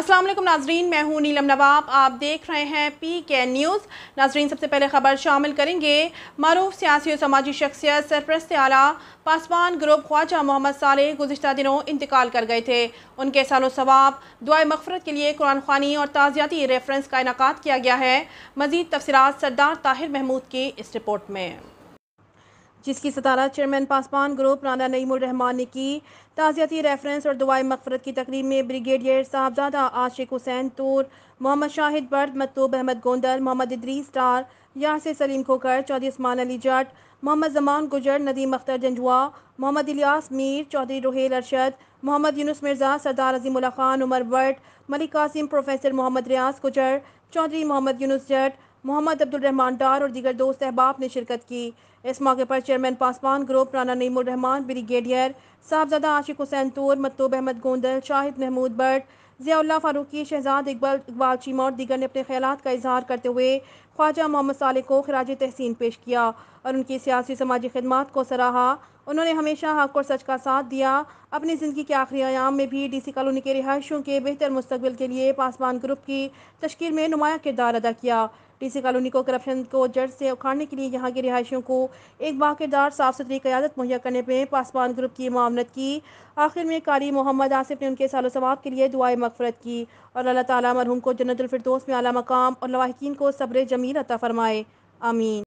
अस्सलाम वालेकुम नाजरीन मैं हूं नीलम नवाब आप देख रहे हैं पी के न्यूज़ नाजरीन सबसे पहले ख़बर शामिल करेंगे मरूफ सियासी और समाजी शख्सियत सरप्रस्त आला पासवान ग्रुप ख्वाजा मोहम्मद साले गुजशत दिनों इंतकाल कर गए थे उनके सालो सवाब दुआ मफफरत के लिए कुरान खानी और ताज़ियाती रेफरेंस का इनका किया गया है मज़ीद तफसरत सरदार ताहिर महमूद की इस रिपोर्ट में जिसकी सतारा चेयरमैन पासवान ग्रुप राना नईम रहमान ने की ताज़ियती रेफरेंस और दुआई मकफरत की तकरीब में ब्रिगेडियर साहबजादा आशिक हुसैन तूर मोहम्मद शाहिद बर्द मतूब अहमद गोंदल मोहम्मद इदरी स्टार यासिर सलीम खोकर चौधरी उस्मान अली जट मोहम्मद जमान गुजर नदीम अख्तर जंजुआ मोहम्मद इलियास मीर चौधरी रोहेल अरशद मोहम्मद यूनुस मिर्ज़ा सरदार अजीम खान उमर भट्ट मलिक कासिम प्रोफेसर मोहम्मद रियाज गुजर चौधरी मोहम्मद यूनुस जट मोहम्मद रहमान डार और दीगर दोस्त अहबाब ने शिरकत की इस मौके पर चेयरमैन पासवान ग्रुप राना नईमान ब्रिगेडियर साहबजादा आशिक हुसैन तोर मतूब अहमद गोंदल शाहिद महमूद बट ज़ियाल्ला फ़ारूकी शहजाद इकबाल इकबाल चीमा और दीगर ने अपने ख्याल का इजहार करते हुए ख्वाजा मोहम्मद साले को खराज तहसीन पेश किया और उनकी सियासी समाजी खदमात को सराहा उन्होंने हमेशा हक और सच का साथ दिया अपनी ज़िंदगी के आखिरी आयाम में भी डीसी कॉलोनी के रिहायशों के बेहतर मुस्तबिल के लिए पासवान ग्रुप की तश्कील में नुमाया किरदार अदा किया टीसी कॉलोनी को करप्शन को जड़ से उखाड़ने के लिए यहाँ के रिहायशियों को एक बाकिदार साफ सुथरी क्यादत मुहैया करने में पासवान ग्रुप की मामनत की आखिर में कारी मोहम्मद आसिफ ने उनके सालो सवाब के लिए दुआ मगफरत की और अल्लाह ताला मरहूम को जन्नतफरदोस में आला मकाम और लवाहकिन को सब्र जमील अता फरमाए आमीन